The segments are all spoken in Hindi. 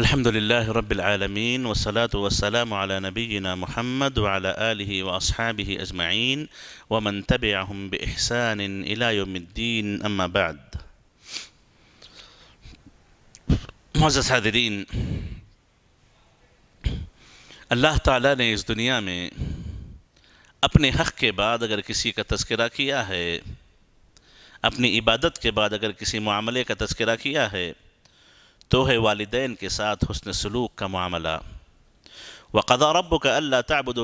अल्हम्दुलिल्लाह रब्बिल आलमीन वसलातु वसलाम अला नबीना मुहम्मद वाला आलिहि व अस्हाबिहि अजमाइन व मन तबिअहुम बि इहसान इला यौमिद्दीन अम्मा बाद मुआज़्ज़ज़ हाज़िरीन अल्लाह ताला ने इस दुनिया में अपने हक़ के बाद अगर किसी का तस्करा किया है अपनी इबादत के बाद अगर किसी मामले का तस्करा किया है तो है वालदेन के साथ हसन सलूक का मामला वक़दा रब का अल्ला ताबद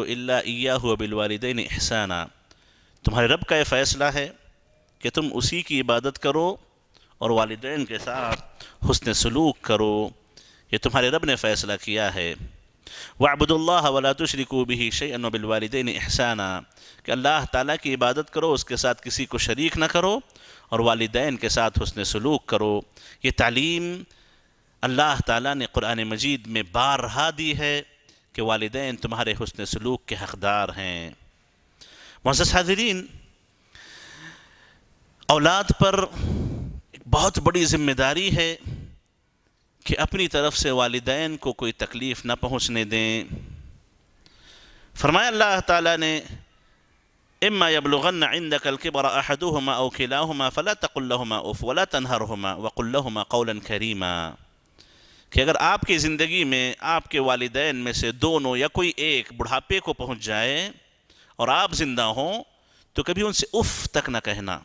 बिलवालदेन एहसाना तुम्हारे रब का यह फ़ैसला है कि तुम उसी की इबादत करो और वालदेन के साथ हसन सलूक करो ये तुम्हारे रब ने फ़ैसला किया है वाबुदुल्ला वला को भी शे अनबिलवालदेन एहसाना कि अल्लाह ताली की इबादत करो उसके साथ किसी को शरीक ना करो और वालदेन के साथ हसन सलूक करो ये तालीम अल्लाह ताला ने कुरान मजीद में बार रहा दी है कि वालदेन तुम्हारे हसन सलूक के हकदार हैं मोज़ हाजरीन औलाद पर एक बहुत बड़ी जिम्मेदारी है कि अपनी तरफ से वालदेन को कोई तकलीफ़ ना पहुँचने दें फरमाया अल्लाह ताला ने इम्मा यबलगन इंदकल किबर अहदुहुमा औ किलाहुमा फला तकुल्लहुमा उफ वला तनहरहुमा वकुल्लहुमा कौलन करीमा कि अगर आपकी ज़िंदगी में आपके वालदेन में से दोनों या कोई एक बुढ़ापे को पहुंच जाए और आप ज़िंदा हों तो कभी उनसे उफ़ तक ना कहना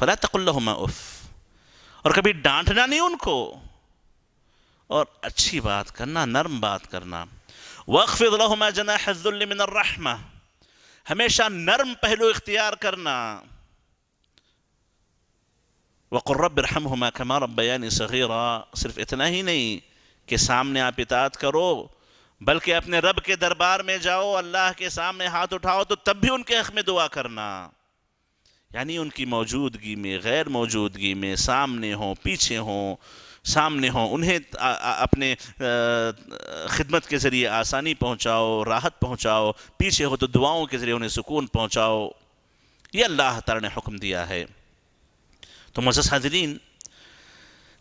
फ़ला तकुल्लहुमा उफ़ और कभी डांटना नहीं उनको और अच्छी बात करना नरम बात करना वक़फ़िलहुमा जना हज़ुल्मिन हमेशा नरम पहलू इख्तियार करना वक़ुर रब रबरहम कमा रबयानी सगीरा सिर्फ इतना ही नहीं कि सामने आप इतात करो बल्कि अपने रब के दरबार में जाओ अल्लाह के सामने हाथ उठाओ तो तब भी उनके हक़ में दुआ करना यानी उनकी मौजूदगी में गैर मौजूदगी में सामने हों पीछे हों सामने हों उन्हें अपने खिदमत के ज़रिए आसानी पहुँचाओ राहत पहुँचाओ पीछे हो तो दुआओं के ज़रिए उन्हें सुकून पहुँचाओ ये अल्लाह ताला ने हुक्म दिया है तो मज़स हाजरीन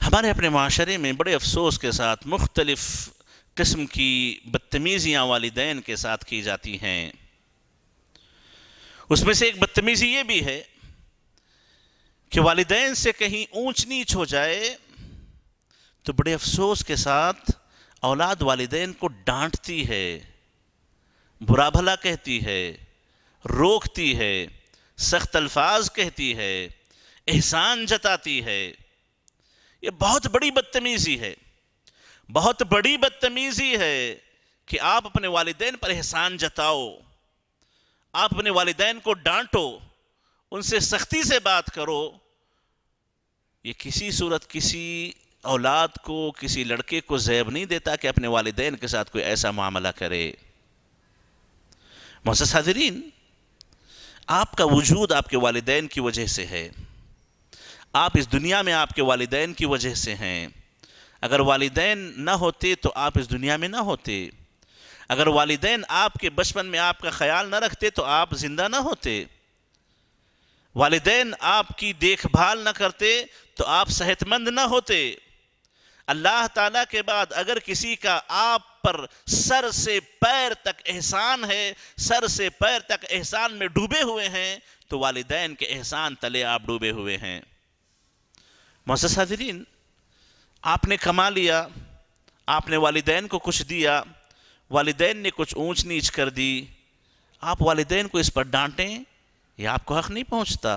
हमारे अपने माशरे में बड़े अफसोस के साथ मुख्तलफ़ किस्म की बदतमीज़ियाँ वालदेन के साथ की जाती हैं उसमें से एक बदतमीज़ी ये भी है कि वालदेन से कहीं ऊँच नीच हो जाए तो बड़े अफसोस के साथ औलाद वालदेन को डांटती है बुरा भला कहती है रोकती है सख्त अल्फाज कहती है एहसान जताती है यह बहुत बड़ी बदतमीजी है बहुत बड़ी बदतमीजी है कि आप अपने वालदेन पर एहसान जताओ आप अपने वालदेन को डांटो उनसे सख्ती से बात करो ये किसी सूरत किसी औलाद को किसी लड़के को जैब नहीं देता कि अपने वालदेन के साथ कोई ऐसा मामला करे मोहसिन आपका वजूद आपके वालदेन की वजह से है आप इस दुनिया में आपके वालदान की वजह से हैं अगर वालदान ना होते तो आप इस दुनिया में ना होते अगर वालदेन आपके बचपन में आपका ख्याल ना रखते तो आप ज़िंदा ना होते वालदान आपकी देखभाल ना करते तो आप सेहतमंद ना होते अल्लाह ताला के बाद अगर किसी का आप पर सर से पैर तक एहसान है सर से पैर तक एहसान में डूबे हुए हैं तो वालदान के एहसान तले आप डूबे हुए हैं मोसादरीन आपने कमा लिया आपने वालदेन को कुछ दिया वालदेन ने कुछ ऊंच नीच कर दी आप वालदेन को इस पर डांटें यह आपको हक नहीं पहुंचता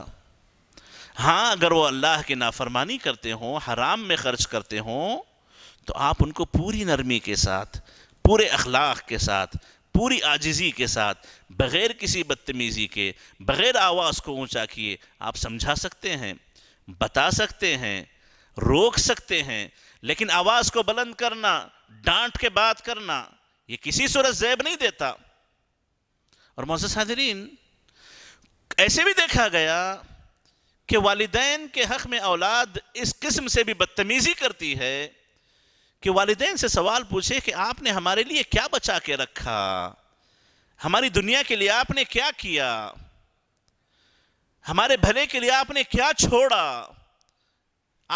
हाँ अगर वो अल्लाह की नाफरमानी करते हों हराम में ख़र्च करते हों तो आप उनको पूरी नरमी के साथ पूरे अखलाक के साथ पूरी आजिज़ी के साथ बग़ैर किसी बदतमीज़ी के बग़ैर आवाज़ को ऊंचा किए आप समझा सकते हैं बता सकते हैं रोक सकते हैं लेकिन आवाज को बुलंद करना डांट के बात करना ये किसी सूरत जैब नहीं देता और मोजस ऐसे भी देखा गया कि वालदेन के हक में औलाद इस किस्म से भी बदतमीज़ी करती है कि वालदेन से सवाल पूछे कि आपने हमारे लिए क्या बचा के रखा हमारी दुनिया के लिए आपने क्या किया हमारे भले के लिए आपने क्या छोड़ा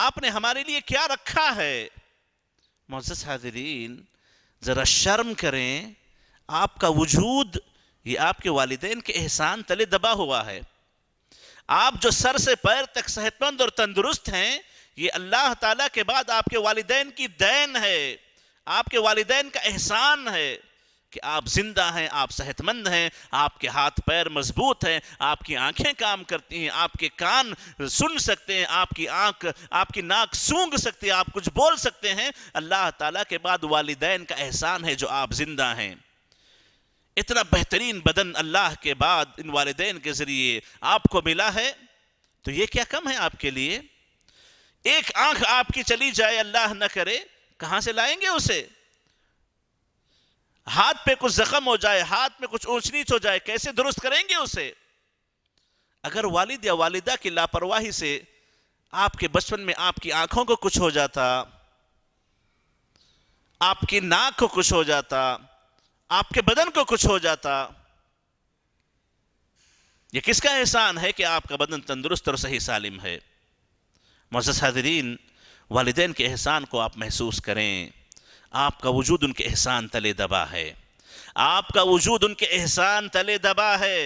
आपने हमारे लिए क्या रखा है मोजस हाजरीन ज़रा शर्म करें आपका वजूद ये आपके वालदेन के एहसान तले दबा हुआ है आप जो सर से पैर तक सेहतमंद और तंदुरुस्त हैं ये अल्लाह ताला के बाद आपके वालदेन की दैन है आपके वालदेन का एहसान है कि आप जिंदा हैं आप सेहतमंद हैं आपके हाथ पैर मजबूत हैं आपकी आंखें काम करती हैं आपके कान सुन सकते हैं आपकी आंख आपकी नाक सूंघ सकती है आप कुछ बोल सकते हैं अल्लाह ताला के बाद वालदेन का एहसान है जो आप जिंदा हैं इतना बेहतरीन बदन अल्लाह के बाद इन वालदेन के ज़रिए आपको मिला है तो ये क्या कम है आपके लिए एक आंख आपकी चली जाए अल्लाह ना करे कहां से लाएंगे उसे हाथ पे कुछ जख्म हो जाए हाथ में कुछ ऊंच नीच हो जाए कैसे दुरुस्त करेंगे उसे अगर वालिद या वालिदा की लापरवाही से आपके बचपन में आपकी आंखों को कुछ हो जाता आपकी नाक को कुछ हो जाता आपके बदन को कुछ हो जाता यह किसका एहसान है कि आपका बदन तंदुरुस्त और सही सालिम है मोजस हादरीन वालदेन के एहसान को आप महसूस करें आपका वजूद उनके एहसान तले दबा है आपका वजूद उनके एहसान तले दबा है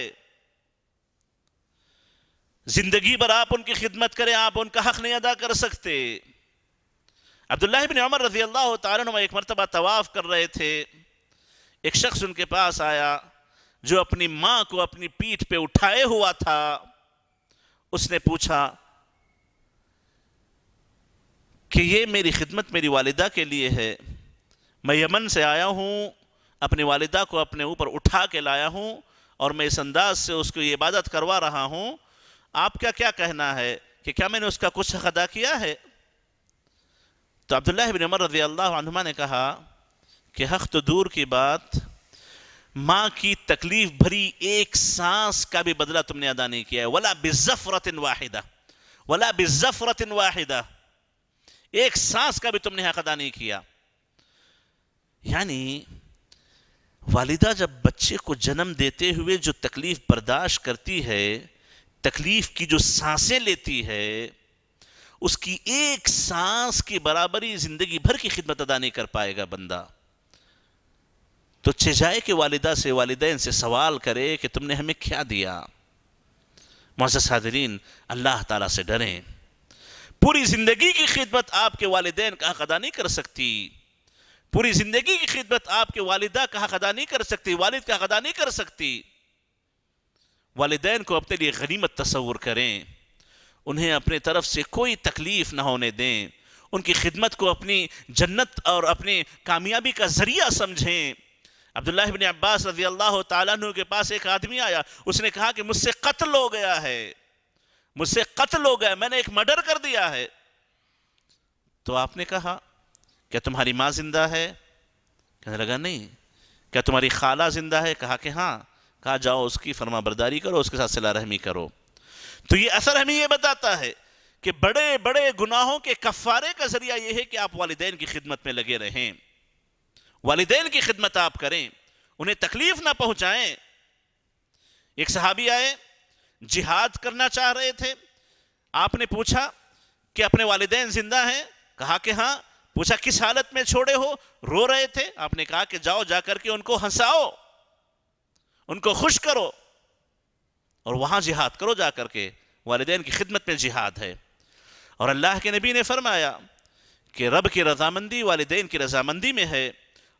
जिंदगी भर आप उनकी खिदमत करें आप उनका हक नहीं अदा कर सकते अब्दुल्ला बिन उमर रजी अल्लाह तुम एक मरतबा तवाफ़ कर रहे थे एक शख्स उनके पास आया जो अपनी माँ को अपनी पीठ पे उठाए हुआ था उसने पूछा कि ये मेरी खिदमत मेरी वालिदा के लिए है मैं यमन से आया हूँ अपनी वालिदा को अपने ऊपर उठा के लाया हूँ और मैं इस अंदाज से उसको इबादत करवा रहा हूँ आपका क्या कहना है कि क्या मैंने उसका कुछ हक अदा किया है तो अब्दुल्ला बिन उमर रजी अल्लाह ने कहा कि हक तो दूर की बात माँ की तकलीफ भरी एक सांस का भी बदला तुमने अदा नहीं किया है वला बिजफ़रतिन वाहिदा वला बिजफ़रतिन वाहिदा एक सांस का भी तुमने हक अदा नहीं किया यानी वालिदा जब बच्चे को जन्म देते हुए जो तकलीफ़ बर्दाश्त करती है तकलीफ़ की जो सांसें लेती है उसकी एक सांस की बराबरी ज़िंदगी भर की खिदमत अदा नहीं कर पाएगा बंदा तो जाए कि वालिदा से वालदेन से सवाल करे कि तुमने हमें क्या दिया मोजसादरीन अल्लाह ताला से डरें पूरी ज़िंदगी की खिदमत आपके वालदेन का अदा नहीं कर सकती पूरी जिंदगी की खिदमत आपके वालिदा का हक अदा नहीं कर सकती वालिद का हक अदा नहीं कर सकती वालदेन को अपने लिए गनीमत तस्वूर करें उन्हें अपने तरफ से कोई तकलीफ ना होने दें उनकी खिदमत को अपनी जन्नत और अपनी कामयाबी का जरिया समझें अब्दुल्लाबिन अब्बास रजी अल्लाह तु के पास एक आदमी आया उसने कहा कि मुझसे कत्ल हो गया है मुझसे कत्ल हो गया मैंने एक मर्डर कर दिया है तो आपने कहा क्या तुम्हारी माँ जिंदा है कहने लगा नहीं क्या तुम्हारी खाला जिंदा है कहा कि हाँ कहा जाओ उसकी फर्मा बरदारी करो उसके साथ सिला रहमी करो तो ये असर हमें ये बताता है कि बड़े बड़े गुनाहों के कफ़ारे का ज़रिया यह है कि आप वालदेन की खिदमत में लगे रहें वालदेन की खिदमत आप करें उन्हें तकलीफ़ ना पहुँचाएँ एक सहाबी आए जिहाद करना चाह रहे थे आपने पूछा कि अपने वालदे ज़िंदा हैं कहा कि हाँ पूछा किस हालत में छोड़े हो रो रहे थे आपने कहा कि जाओ जाकर के उनको हंसाओ उनको खुश करो और वहां जिहाद करो जाकर के वालदेन की खिदमत में जिहाद है और अल्लाह के नबी ने फरमाया कि रब की रजामंदी वालदेन की रजामंदी में है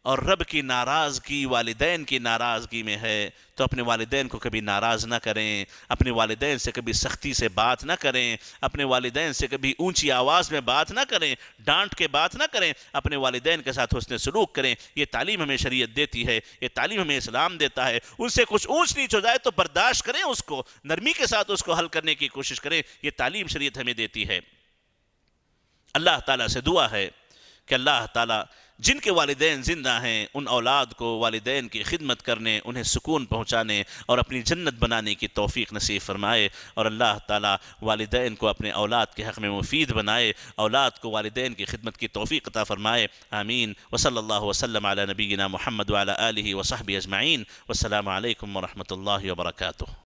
और रब की नाराज़गी वालदेन की नाराज़गी में है तो अपने वालदेन को कभी नाराज़ ना करें अपने वालदेन से कभी सख्ती से बात ना करें अपने वालदेन से कभी ऊंची आवाज़ में बात ना करें डांट के बात ना करें अपने वालदेन के साथ उसने सलूक करें यह तालीम हमें शरीयत देती है ये तालीम हमें इस्लाम देता है उनसे कुछ ऊँच नीच हो जाए तो बर्दाश्त करें उसको नरमी के साथ उसको हल करने की कोशिश करें यह तालीम शरीयत हमें देती है अल्लाह ताली से दुआ है कि अल्लाह ताली जिनके वालदेन ज़िंदा हैं उन औलाद को वालदेन की खिदमत करने उन्हें सुकून पहुँचाने और अपनी जन्नत बनाने की तोफ़ी नसीब फरमाए और अल्लाह ताली वालदेन को अपने औलाद के हक़ में मुफीद बनाए औलाद को वालदेन की खिदमत की तोफ़ी कता फ़रमाए आमीन वसल वसलम नबीना महमद वाली वसाहबी अजमाइन वसलम वरहमल वर्का